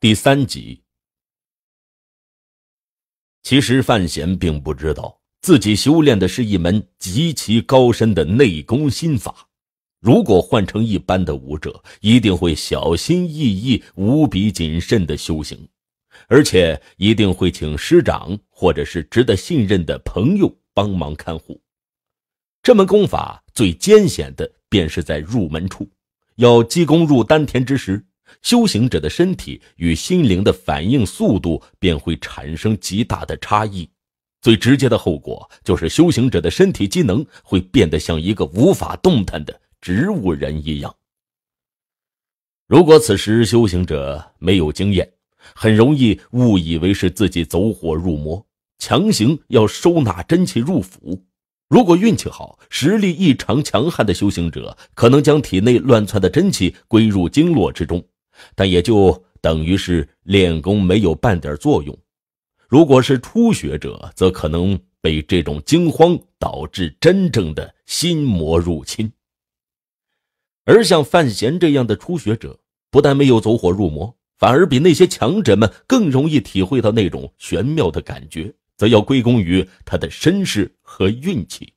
第三集，其实范闲并不知道自己修炼的是一门极其高深的内功心法。如果换成一般的武者，一定会小心翼翼、无比谨慎的修行，而且一定会请师长或者是值得信任的朋友帮忙看护。这门功法最艰险的，便是在入门处，要击功入丹田之时。修行者的身体与心灵的反应速度便会产生极大的差异，最直接的后果就是修行者的身体机能会变得像一个无法动弹的植物人一样。如果此时修行者没有经验，很容易误以为是自己走火入魔，强行要收纳真气入府。如果运气好，实力异常强悍的修行者可能将体内乱窜的真气归入经络之中。但也就等于是练功没有半点作用。如果是初学者，则可能被这种惊慌导致真正的心魔入侵。而像范闲这样的初学者，不但没有走火入魔，反而比那些强者们更容易体会到那种玄妙的感觉，则要归功于他的身世和运气。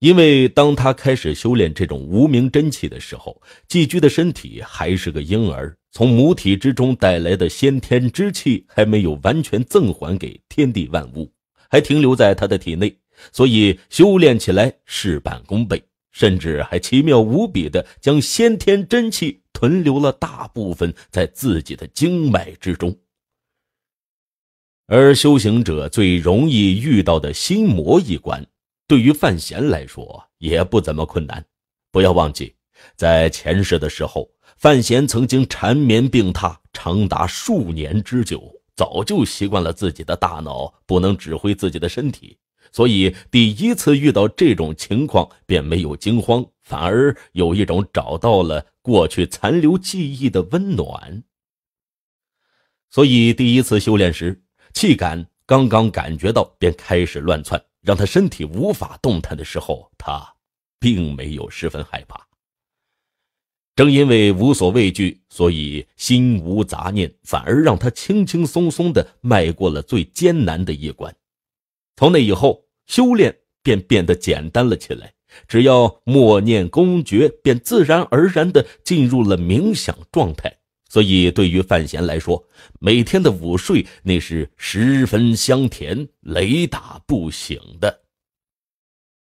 因为当他开始修炼这种无名真气的时候，寄居的身体还是个婴儿，从母体之中带来的先天之气还没有完全赠还给天地万物，还停留在他的体内，所以修炼起来事半功倍，甚至还奇妙无比的将先天真气囤留了大部分在自己的经脉之中。而修行者最容易遇到的心魔一关。对于范闲来说也不怎么困难，不要忘记，在前世的时候，范闲曾经缠绵病榻长达数年之久，早就习惯了自己的大脑不能指挥自己的身体，所以第一次遇到这种情况便没有惊慌，反而有一种找到了过去残留记忆的温暖。所以第一次修炼时，气感。刚刚感觉到便开始乱窜，让他身体无法动弹的时候，他并没有十分害怕。正因为无所畏惧，所以心无杂念，反而让他轻轻松松的迈过了最艰难的一关。从那以后，修炼便变得简单了起来，只要默念公诀，便自然而然的进入了冥想状态。所以，对于范闲来说，每天的午睡那是十分香甜、雷打不醒的。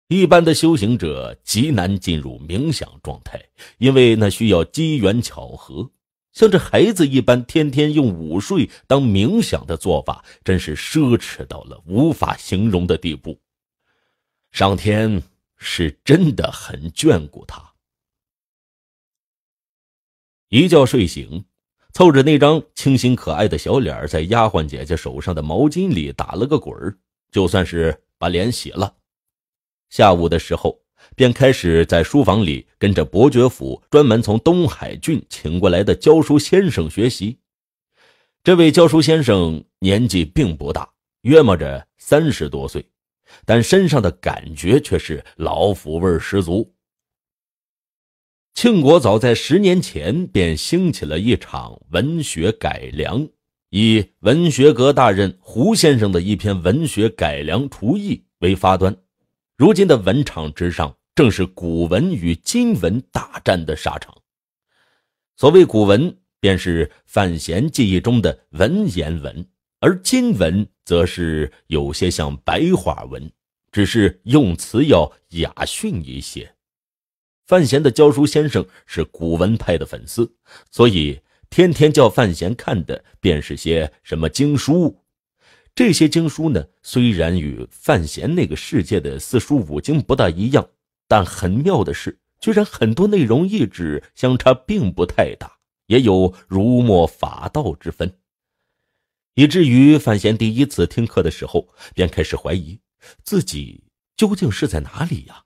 一般的修行者极难进入冥想状态，因为那需要机缘巧合。像这孩子一般，天天用午睡当冥想的做法，真是奢侈到了无法形容的地步。上天是真的很眷顾他。一觉睡醒，凑着那张清新可爱的小脸，在丫鬟姐姐手上的毛巾里打了个滚就算是把脸洗了。下午的时候，便开始在书房里跟着伯爵府专门从东海郡请过来的教书先生学习。这位教书先生年纪并不大，约摸着三十多岁，但身上的感觉却是老腐味十足。庆国早在十年前便兴起了一场文学改良，以文学阁大任胡先生的一篇《文学改良刍议》为发端。如今的文场之上，正是古文与今文大战的沙场。所谓古文，便是范闲记忆中的文言文，而今文则是有些像白话文，只是用词要雅驯一些。范闲的教书先生是古文派的粉丝，所以天天叫范闲看的便是些什么经书。这些经书呢，虽然与范闲那个世界的四书五经不大一样，但很妙的是，居然很多内容意志相差并不太大，也有儒墨法道之分，以至于范闲第一次听课的时候，便开始怀疑自己究竟是在哪里呀。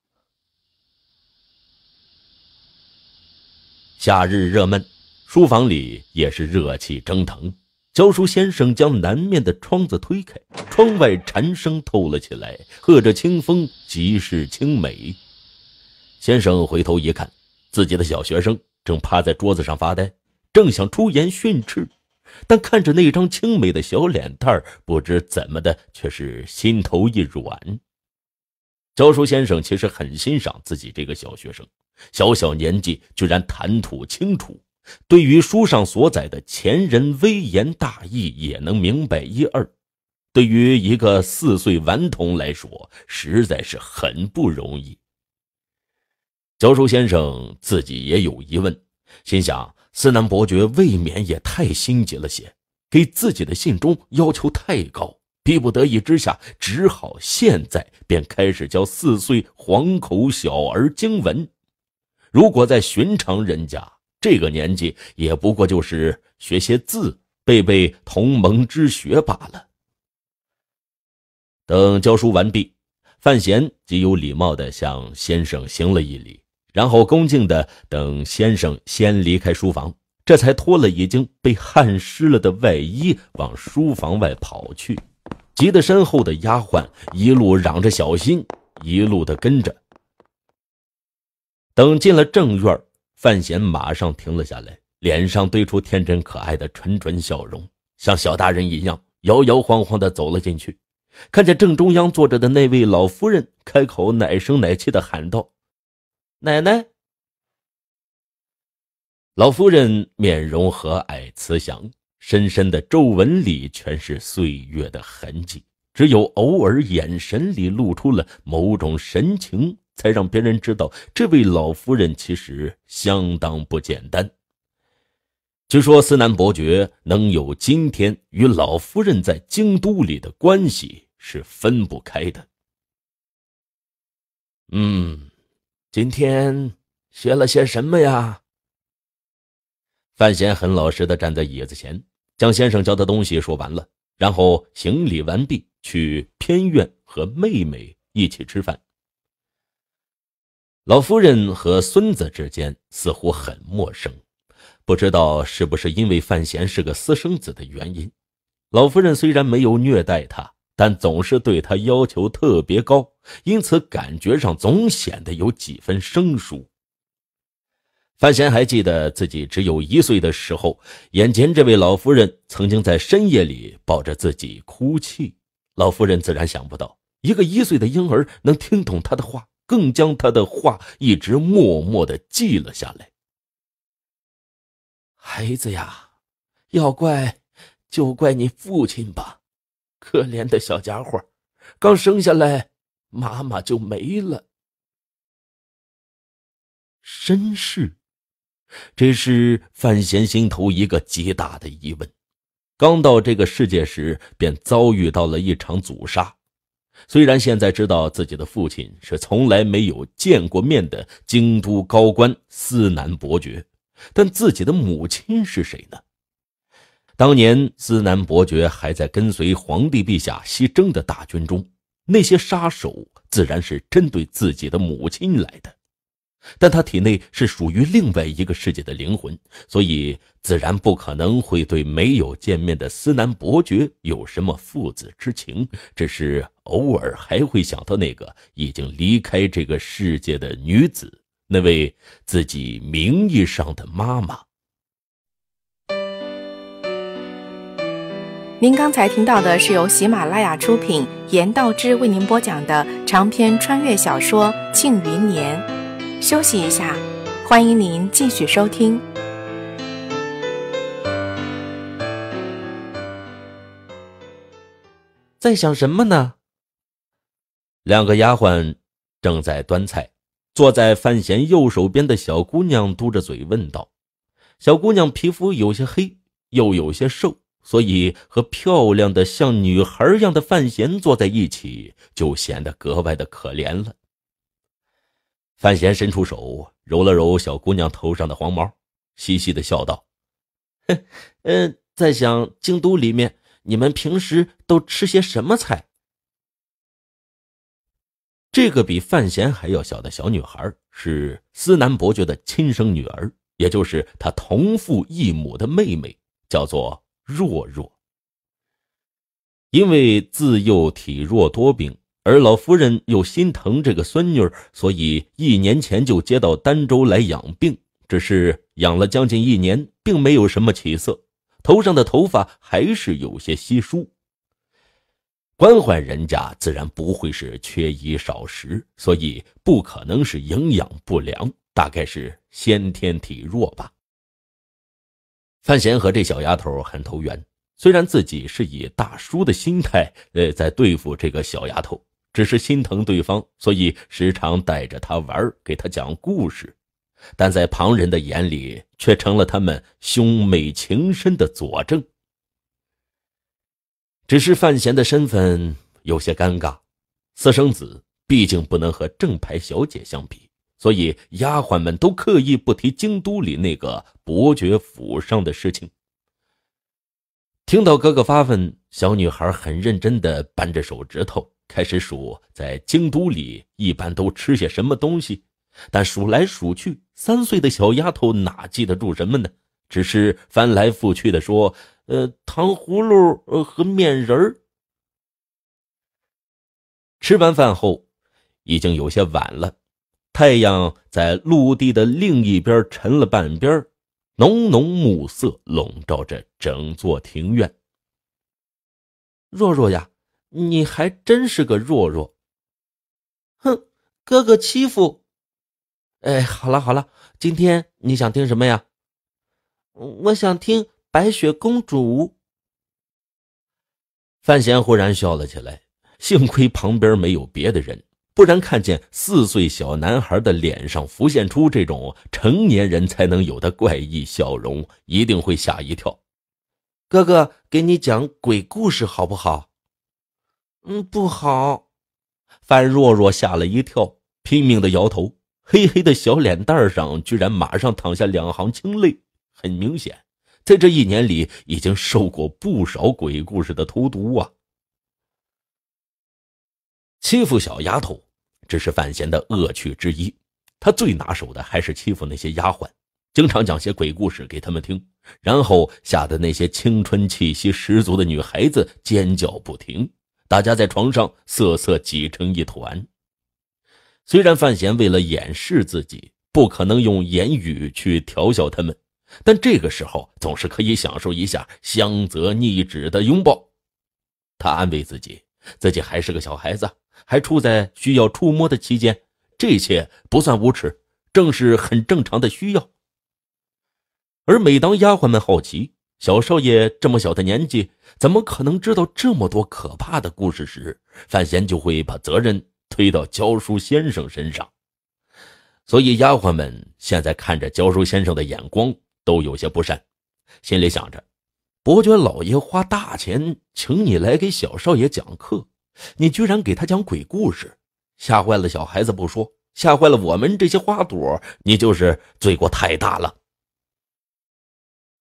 夏日热闷，书房里也是热气蒸腾。教书先生将南面的窗子推开，窗外蝉声透了起来，和着清风，极是清美。先生回头一看，自己的小学生正趴在桌子上发呆，正想出言训斥，但看着那张清美的小脸蛋儿，不知怎么的却是心头一软。教书先生其实很欣赏自己这个小学生。小小年纪居然谈吐清楚，对于书上所载的前人微言大义也能明白一二，对于一个四岁顽童来说，实在是很不容易。教书先生自己也有疑问，心想：司南伯爵未免也太心急了些，给自己的信中要求太高。逼不得已之下，只好现在便开始教四岁黄口小儿经文。如果在寻常人家，这个年纪也不过就是学些字，背背同盟之学罢了。等教书完毕，范闲极有礼貌的向先生行了一礼，然后恭敬的等先生先离开书房，这才脱了已经被汗湿了的外衣，往书房外跑去，急得身后的丫鬟一路嚷着小心，一路的跟着。等进了正院，范闲马上停了下来，脸上堆出天真可爱的纯纯笑容，像小大人一样摇摇晃晃地走了进去。看见正中央坐着的那位老夫人，开口奶声奶气地喊道：“奶奶。”老夫人面容和蔼慈祥，深深的皱纹里全是岁月的痕迹，只有偶尔眼神里露出了某种神情。才让别人知道，这位老夫人其实相当不简单。据说斯南伯爵能有今天，与老夫人在京都里的关系是分不开的。嗯，今天学了些什么呀？范闲很老实的站在椅子前，将先生教的东西说完了，然后行礼完毕，去偏院和妹妹一起吃饭。老夫人和孙子之间似乎很陌生，不知道是不是因为范闲是个私生子的原因。老夫人虽然没有虐待他，但总是对他要求特别高，因此感觉上总显得有几分生疏。范闲还记得自己只有一岁的时候，眼前这位老夫人曾经在深夜里抱着自己哭泣。老夫人自然想不到，一个一岁的婴儿能听懂他的话。更将他的话一直默默的记了下来。孩子呀，要怪就怪你父亲吧，可怜的小家伙，刚生下来，妈妈就没了。身世，这是范闲心头一个极大的疑问。刚到这个世界时，便遭遇到了一场阻杀。虽然现在知道自己的父亲是从来没有见过面的京都高官司南伯爵，但自己的母亲是谁呢？当年司南伯爵还在跟随皇帝陛下西征的大军中，那些杀手自然是针对自己的母亲来的。但他体内是属于另外一个世界的灵魂，所以自然不可能会对没有见面的思南伯爵有什么父子之情，只是偶尔还会想到那个已经离开这个世界的女子，那位自己名义上的妈妈。您刚才听到的是由喜马拉雅出品、严道之为您播讲的长篇穿越小说《庆余年》。休息一下，欢迎您继续收听。在想什么呢？两个丫鬟正在端菜，坐在范闲右手边的小姑娘嘟着嘴问道：“小姑娘皮肤有些黑，又有些瘦，所以和漂亮的像女孩儿一样的范闲坐在一起，就显得格外的可怜了。”范闲伸出手，揉了揉小姑娘头上的黄毛，嘻嘻的笑道：“嗯，在想京都里面，你们平时都吃些什么菜？”这个比范闲还要小的小女孩是思南伯爵的亲生女儿，也就是他同父异母的妹妹，叫做若若。因为自幼体弱多病。而老夫人又心疼这个孙女儿，所以一年前就接到儋州来养病。只是养了将近一年，并没有什么起色，头上的头发还是有些稀疏。官宦人家自然不会是缺衣少食，所以不可能是营养不良，大概是先天体弱吧。范闲和这小丫头很投缘，虽然自己是以大叔的心态，呃，在对付这个小丫头。只是心疼对方，所以时常带着他玩儿，给他讲故事，但在旁人的眼里，却成了他们兄妹情深的佐证。只是范闲的身份有些尴尬，私生子毕竟不能和正牌小姐相比，所以丫鬟们都刻意不提京都里那个伯爵府上的事情。听到哥哥发问，小女孩很认真的扳着手指头。开始数在京都里一般都吃些什么东西，但数来数去，三岁的小丫头哪记得住什么呢？只是翻来覆去的说：“呃，糖葫芦和面人儿。”吃完饭后，已经有些晚了，太阳在陆地的另一边沉了半边，浓浓暮色笼罩着整座庭院。若若呀。你还真是个弱弱，哼，哥哥欺负，哎，好了好了，今天你想听什么呀？我想听白雪公主。范闲忽然笑了起来，幸亏旁边没有别的人，不然看见四岁小男孩的脸上浮现出这种成年人才能有的怪异笑容，一定会吓一跳。哥哥，给你讲鬼故事好不好？嗯，不好！范若若吓了一跳，拼命的摇头，黑黑的小脸蛋上居然马上淌下两行清泪。很明显，在这一年里已经受过不少鬼故事的荼毒啊！欺负小丫头只是范闲的恶趣之一，他最拿手的还是欺负那些丫鬟，经常讲些鬼故事给他们听，然后吓得那些青春气息十足的女孩子尖叫不停。大家在床上瑟瑟挤成一团。虽然范闲为了掩饰自己，不可能用言语去调笑他们，但这个时候总是可以享受一下相泽逆止的拥抱。他安慰自己，自己还是个小孩子，还处在需要触摸的期间，这些不算无耻，正是很正常的需要。而每当丫鬟们好奇，小少爷这么小的年纪，怎么可能知道这么多可怕的故事？时，范闲就会把责任推到教书先生身上。所以，丫鬟们现在看着教书先生的眼光都有些不善，心里想着：伯爵老爷花大钱请你来给小少爷讲课，你居然给他讲鬼故事，吓坏了小孩子不说，吓坏了我们这些花朵，你就是罪过太大了。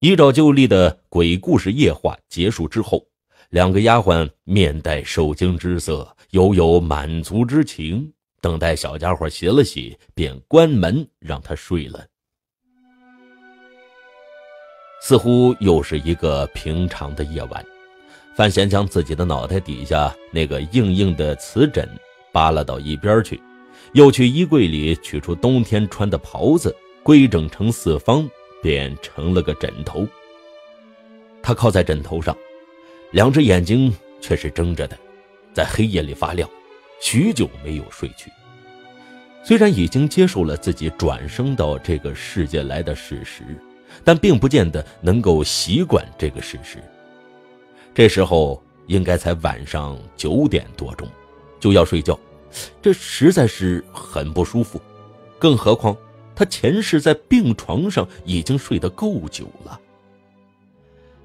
依照旧例的鬼故事夜话结束之后，两个丫鬟面带受惊之色，犹有满足之情，等待小家伙洗了洗，便关门让他睡了。似乎又是一个平常的夜晚，范闲将自己的脑袋底下那个硬硬的瓷枕扒拉到一边去，又去衣柜里取出冬天穿的袍子，规整成四方。便成了个枕头。他靠在枕头上，两只眼睛却是睁着的，在黑夜里发亮，许久没有睡去。虽然已经接受了自己转生到这个世界来的事实，但并不见得能够习惯这个事实。这时候应该才晚上九点多钟，就要睡觉，这实在是很不舒服。更何况……他前世在病床上已经睡得够久了。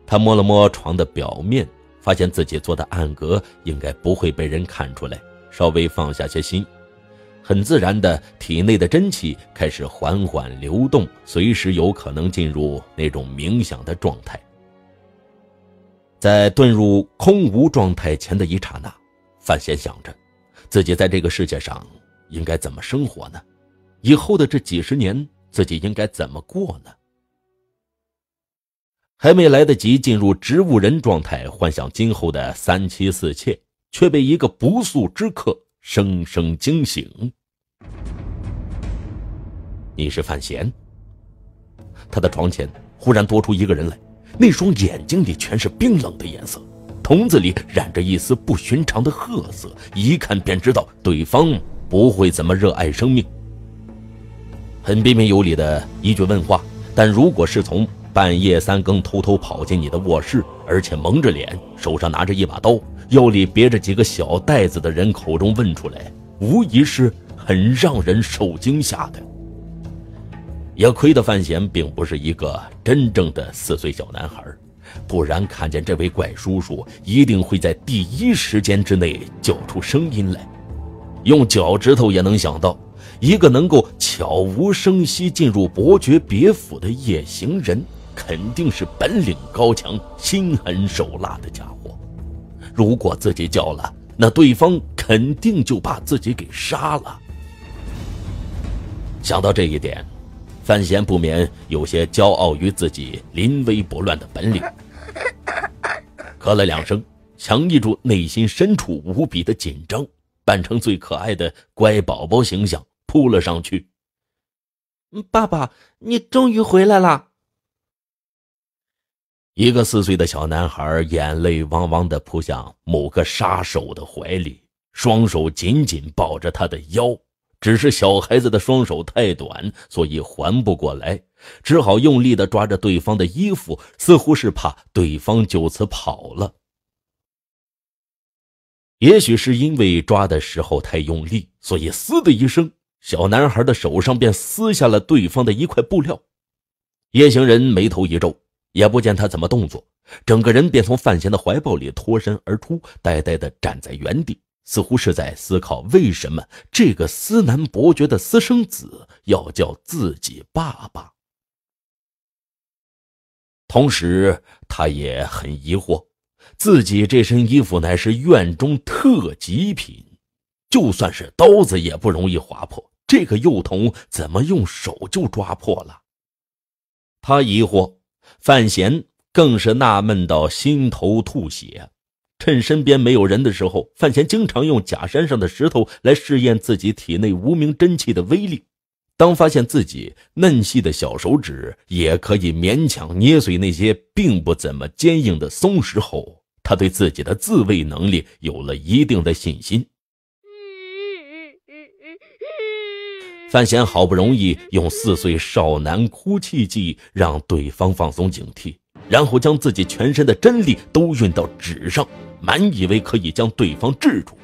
他摸了摸床的表面，发现自己做的暗格应该不会被人看出来，稍微放下些心。很自然的，体内的真气开始缓缓流动，随时有可能进入那种冥想的状态。在遁入空无状态前的一刹那，范闲想着，自己在这个世界上应该怎么生活呢？以后的这几十年，自己应该怎么过呢？还没来得及进入植物人状态，幻想今后的三妻四妾，却被一个不速之客生生惊醒。你是范闲。他的床前忽然多出一个人来，那双眼睛里全是冰冷的颜色，瞳子里染着一丝不寻常的褐色，一看便知道对方不会怎么热爱生命。很彬彬有礼的一句问话，但如果是从半夜三更偷偷跑进你的卧室，而且蒙着脸，手上拿着一把刀，腰里别着几个小袋子的人口中问出来，无疑是很让人受惊吓的。也亏得范闲并不是一个真正的四岁小男孩，不然看见这位怪叔叔，一定会在第一时间之内叫出声音来，用脚趾头也能想到。一个能够悄无声息进入伯爵别府的夜行人，肯定是本领高强、心狠手辣的家伙。如果自己叫了，那对方肯定就把自己给杀了。想到这一点，范闲不免有些骄傲于自己临危不乱的本领，咳了两声，强抑住内心深处无比的紧张，扮成最可爱的乖宝宝形象。扑了上去！爸爸，你终于回来了！一个四岁的小男孩眼泪汪汪的扑向某个杀手的怀里，双手紧紧抱着他的腰。只是小孩子的双手太短，所以还不过来，只好用力的抓着对方的衣服，似乎是怕对方就此跑了。也许是因为抓的时候太用力，所以“嘶”的一声。小男孩的手上便撕下了对方的一块布料，夜行人眉头一皱，也不见他怎么动作，整个人便从范闲的怀抱里脱身而出，呆呆的站在原地，似乎是在思考为什么这个思南伯爵的私生子要叫自己爸爸。同时，他也很疑惑，自己这身衣服乃是院中特极品，就算是刀子也不容易划破。这个幼童怎么用手就抓破了？他疑惑，范闲更是纳闷到心头吐血。趁身边没有人的时候，范闲经常用假山上的石头来试验自己体内无名真气的威力。当发现自己嫩细的小手指也可以勉强捏碎那些并不怎么坚硬的松石后，他对自己的自卫能力有了一定的信心。范闲好不容易用四岁少男哭泣技让对方放松警惕，然后将自己全身的真力都运到纸上，满以为可以将对方制住，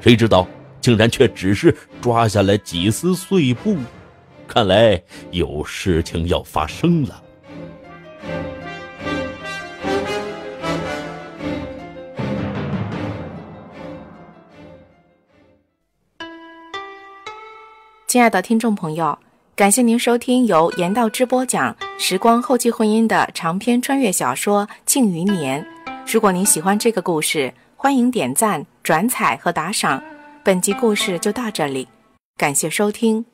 谁知道竟然却只是抓下来几丝碎布，看来有事情要发生了。亲爱的听众朋友，感谢您收听由言道之播讲《时光后期婚姻》的长篇穿越小说《庆余年》。如果您喜欢这个故事，欢迎点赞、转采和打赏。本集故事就到这里，感谢收听。